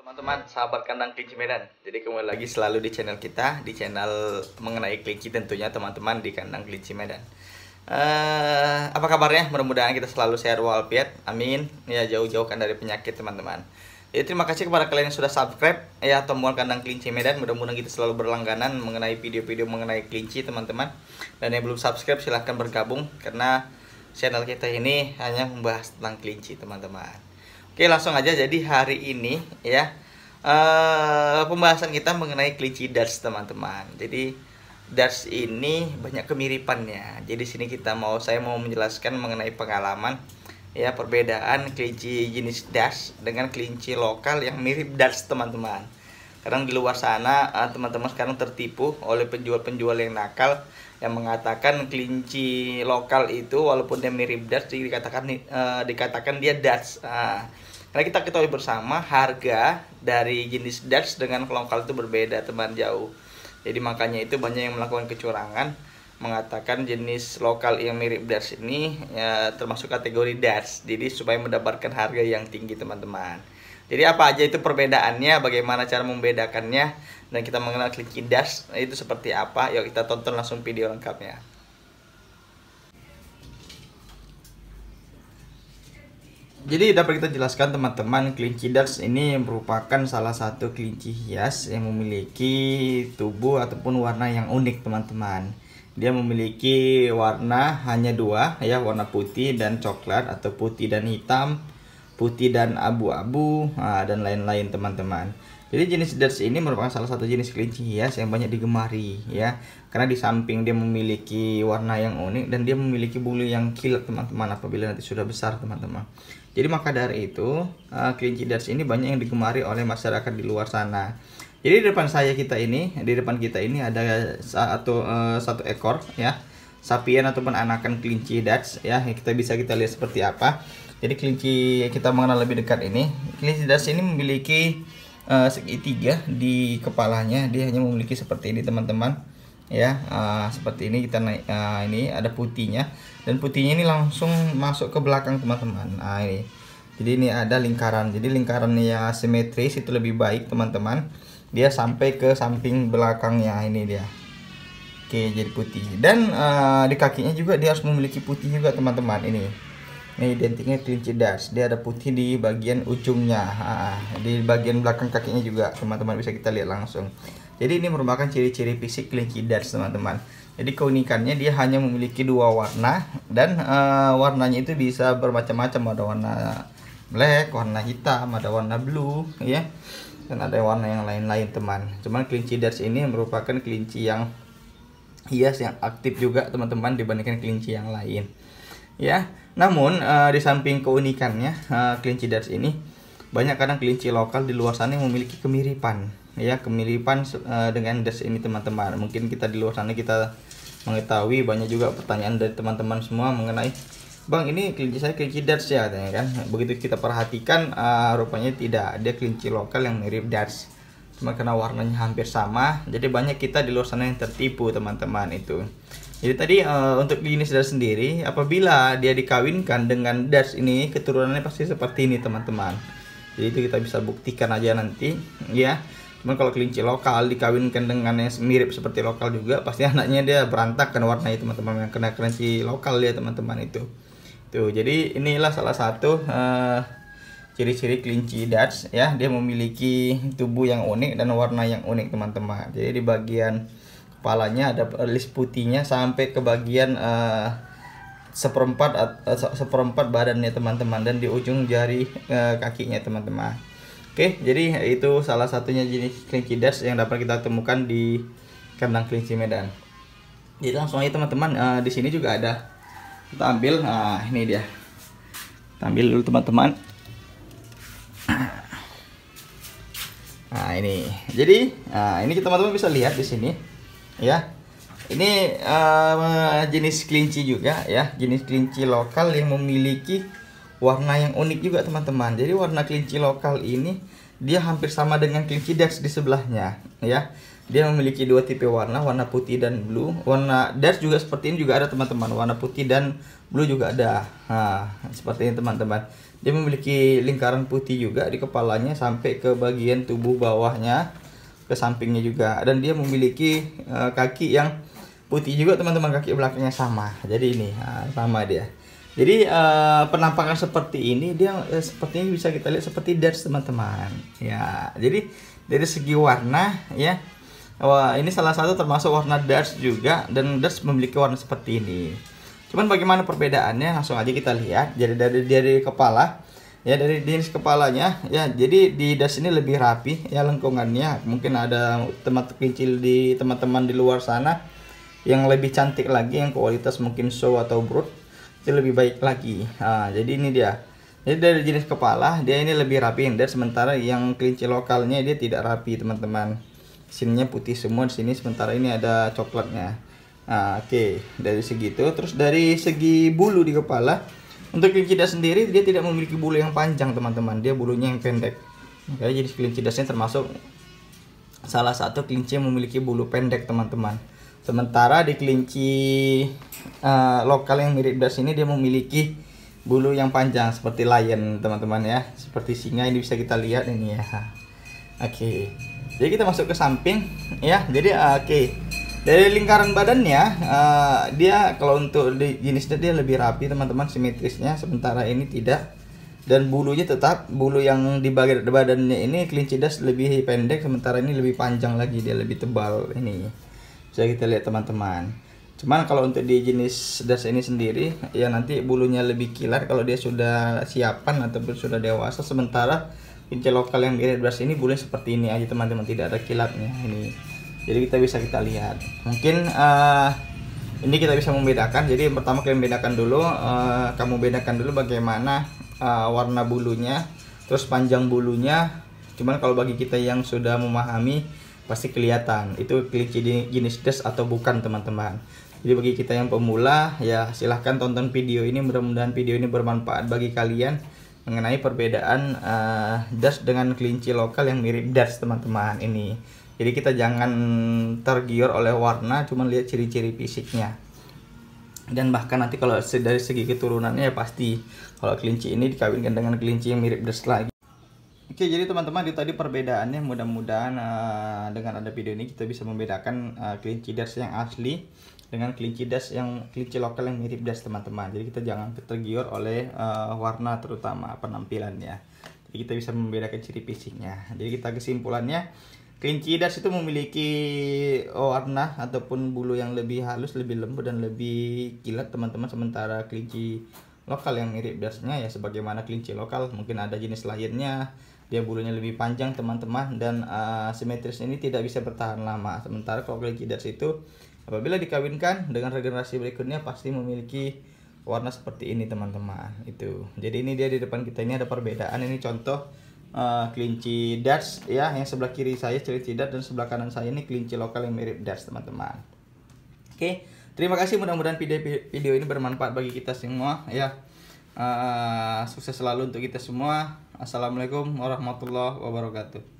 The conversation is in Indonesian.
Teman-teman, sahabat kandang kelinci Medan. Jadi kembali lagi selalu di channel kita, di channel mengenai kelinci tentunya teman-teman di kandang kelinci Medan. Uh, apa kabarnya? Mudah-mudahan kita selalu share walafiat. Amin. Ya jauh-jauhkan dari penyakit teman-teman. Jadi ya, terima kasih kepada kalian yang sudah subscribe ya tombol kandang kelinci Medan. Mudah-mudahan kita selalu berlangganan mengenai video-video mengenai kelinci teman-teman. Dan yang belum subscribe silahkan bergabung karena channel kita ini hanya membahas tentang kelinci teman-teman. Oke langsung aja jadi hari ini ya uh, pembahasan kita mengenai kelinci darts teman-teman. Jadi darts ini banyak kemiripannya. Jadi sini kita mau saya mau menjelaskan mengenai pengalaman ya perbedaan kelinci jenis darts dengan kelinci lokal yang mirip darts teman-teman kadang di luar sana ah, teman-teman sekarang tertipu oleh penjual-penjual yang nakal yang mengatakan kelinci lokal itu walaupun dia mirip Dutch dikatakan uh, dikatakan dia Dutch. Uh, karena kita ketahui bersama harga dari jenis Dutch dengan lokal itu berbeda teman jauh. Jadi makanya itu banyak yang melakukan kecurangan mengatakan jenis lokal yang mirip Dutch ini ya, termasuk kategori Dutch. Jadi supaya mendapatkan harga yang tinggi teman-teman. Jadi apa aja itu perbedaannya, bagaimana cara membedakannya, dan kita mengenal kelinci Dash nah, itu seperti apa. Yuk kita tonton langsung video lengkapnya. Jadi dapat kita jelaskan teman-teman kelinci das ini merupakan salah satu kelinci hias yang memiliki tubuh ataupun warna yang unik teman-teman. Dia memiliki warna hanya dua ya warna putih dan coklat atau putih dan hitam putih dan abu-abu nah, dan lain-lain teman-teman jadi jenis darts ini merupakan salah satu jenis kelinci hias yang banyak digemari ya. Karena di samping dia memiliki warna yang unik dan dia memiliki bulu yang kilat teman-teman apabila nanti sudah besar teman-teman. Jadi maka dari itu uh, kelinci darts ini banyak yang digemari oleh masyarakat di luar sana. Jadi di depan saya kita ini, di depan kita ini ada satu uh, eh, satu ekor ya Sapien ataupun anakan kelinci Dutch ya kita bisa kita lihat seperti apa jadi kelinci kita mengenal lebih dekat ini kelinci Dutch ini memiliki uh, segitiga di kepalanya dia hanya memiliki seperti ini teman-teman ya uh, seperti ini kita naik uh, ini ada putihnya dan putihnya ini langsung masuk ke belakang teman-teman nah ini jadi ini ada lingkaran jadi lingkarannya simetris itu lebih baik teman-teman dia sampai ke samping belakangnya ini dia Oke, jadi putih. Dan uh, di kakinya juga dia harus memiliki putih juga, teman-teman. Ini. Ini identiknya kelinci das Dia ada putih di bagian ujungnya. Ah, di bagian belakang kakinya juga, teman-teman bisa kita lihat langsung. Jadi ini merupakan ciri-ciri fisik kelinci das teman-teman. Jadi keunikannya dia hanya memiliki dua warna dan uh, warnanya itu bisa bermacam-macam. Ada warna black, warna hitam, ada warna blue, ya. Dan ada warna yang lain-lain, teman. Cuman kelinci das ini merupakan kelinci yang Iya, hias yang aktif juga teman-teman dibandingkan kelinci yang lain ya namun uh, di samping keunikannya uh, kelinci darts ini banyak kadang kelinci lokal di luar sana yang memiliki kemiripan ya kemiripan uh, dengan darts ini teman-teman mungkin kita di luar sana kita mengetahui banyak juga pertanyaan dari teman-teman semua mengenai bang ini kelinci saya kelinci darts ya katanya kan begitu kita perhatikan uh, rupanya tidak ada kelinci lokal yang mirip darts cuma karena warnanya hampir sama jadi banyak kita di luar sana yang tertipu teman-teman itu jadi tadi uh, untuk jenis Dutch sendiri apabila dia dikawinkan dengan Dutch ini keturunannya pasti seperti ini teman-teman jadi itu kita bisa buktikan aja nanti ya cuman kalau kelinci lokal dikawinkan dengan yang mirip seperti lokal juga pasti anaknya dia berantakan warnanya teman-teman yang kena kelinci lokal ya teman-teman itu tuh jadi inilah salah satu uh, ciri-ciri kelinci Dutch ya dia memiliki tubuh yang unik dan warna yang unik teman-teman jadi di bagian kepalanya ada list putihnya sampai ke bagian uh, seperempat uh, seperempat badannya teman-teman dan di ujung jari uh, kakinya teman-teman oke jadi itu salah satunya jenis kelinci Dutch yang dapat kita temukan di kandang kelinci Medan jadi langsung aja teman-teman uh, di sini juga ada kita ambil nah ini dia kita ambil dulu teman-teman Nah ini, jadi nah, ini teman-teman bisa lihat di sini, ya. Ini uh, jenis kelinci juga, ya, jenis kelinci lokal yang memiliki warna yang unik juga teman-teman. Jadi warna kelinci lokal ini dia hampir sama dengan kelinci dex di sebelahnya ya dia memiliki dua tipe warna warna putih dan blue warna dex juga seperti ini juga ada teman-teman warna putih dan blue juga ada nah, seperti ini teman-teman dia memiliki lingkaran putih juga di kepalanya sampai ke bagian tubuh bawahnya ke sampingnya juga dan dia memiliki uh, kaki yang putih juga teman-teman kaki belakangnya sama jadi ini uh, sama dia jadi uh, penampakan seperti ini dia uh, sepertinya bisa kita lihat seperti dance teman-teman. Ya, jadi dari segi warna ya. Wah, ini salah satu termasuk warna darts juga dan darts memiliki warna seperti ini. Cuman bagaimana perbedaannya langsung aja kita lihat. Jadi dari dari kepala ya dari jenis kepalanya ya. Jadi di darts ini lebih rapi ya lengkungannya. Mungkin ada tempat kecil di teman-teman di luar sana yang lebih cantik lagi yang kualitas mungkin show atau brute itu lebih baik lagi nah, jadi ini dia jadi dari jenis kepala dia ini lebih rapi dan sementara yang kelinci lokalnya dia tidak rapi teman-teman sininya putih semua di sini sementara ini ada coklatnya nah, oke okay. dari segitu terus dari segi bulu di kepala untuk kelinci das sendiri dia tidak memiliki bulu yang panjang teman-teman dia bulunya yang pendek okay, jenis kelinci dasnya termasuk salah satu kelinci yang memiliki bulu pendek teman-teman Sementara di kelinci uh, lokal yang mirip das ini dia memiliki bulu yang panjang seperti lion teman-teman ya. Seperti singa ini bisa kita lihat ini ya. Oke. Okay. Jadi kita masuk ke samping ya. Jadi oke. Okay. Dari lingkaran badannya uh, eh, dia kalau untuk di jenisnya dia lebih rapi teman-teman simetrisnya sementara ini tidak dan bulunya tetap bulu yang di bagian badannya ini kelinci das lebih pendek sementara ini lebih panjang lagi dia lebih tebal ini bisa kita lihat teman-teman cuman kalau untuk di jenis das ini sendiri ya nanti bulunya lebih kilat kalau dia sudah siapan ataupun sudah dewasa sementara pincel lokal yang mirip das ini bulunya seperti ini aja teman-teman tidak ada kilatnya ini jadi kita bisa kita lihat mungkin uh, ini kita bisa membedakan jadi yang pertama kalian bedakan dulu uh, kamu bedakan dulu bagaimana uh, warna bulunya terus panjang bulunya cuman kalau bagi kita yang sudah memahami pasti kelihatan itu klik jenis des atau bukan teman-teman jadi bagi kita yang pemula ya silahkan tonton video ini mudah-mudahan video ini bermanfaat bagi kalian mengenai perbedaan uh, eh, das dengan kelinci lokal yang mirip das teman-teman ini jadi kita jangan tergiur oleh warna cuman lihat ciri-ciri fisiknya dan bahkan nanti kalau dari segi keturunannya ya pasti kalau kelinci ini dikawinkan dengan kelinci yang mirip das lagi Oke, jadi teman-teman di tadi perbedaannya mudah-mudahan uh, dengan ada video ini kita bisa membedakan uh, kelinci das yang asli dengan kelinci das yang kelinci lokal yang mirip das teman-teman. Jadi kita jangan tergiur oleh uh, warna terutama penampilannya. Jadi kita bisa membedakan ciri fisiknya. Jadi kita kesimpulannya kelinci das itu memiliki warna ataupun bulu yang lebih halus, lebih lembut dan lebih kilat teman-teman sementara kelinci lokal yang mirip biasanya ya sebagaimana kelinci lokal mungkin ada jenis lainnya dia bulunya lebih panjang teman-teman dan uh, simetris ini tidak bisa bertahan lama sementara kalau kelinci dari situ apabila dikawinkan dengan regenerasi berikutnya pasti memiliki warna seperti ini teman-teman itu jadi ini dia di depan kita ini ada perbedaan ini contoh uh, kelinci ya yang sebelah kiri saya kelinci Dutch dan sebelah kanan saya ini kelinci lokal yang mirip Dutch teman-teman oke okay. Terima kasih mudah-mudahan video ini bermanfaat bagi kita semua ya. Uh, sukses selalu untuk kita semua. Assalamualaikum warahmatullahi wabarakatuh.